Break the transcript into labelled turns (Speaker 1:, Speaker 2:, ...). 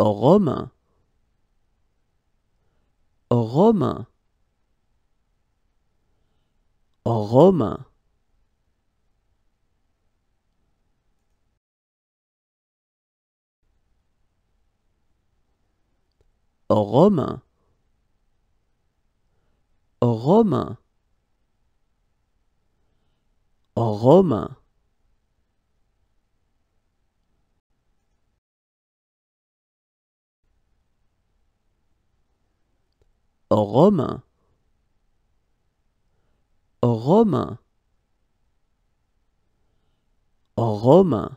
Speaker 1: Romain. Romain. Romain. Romain. Romain. Romain. Romain. Romain.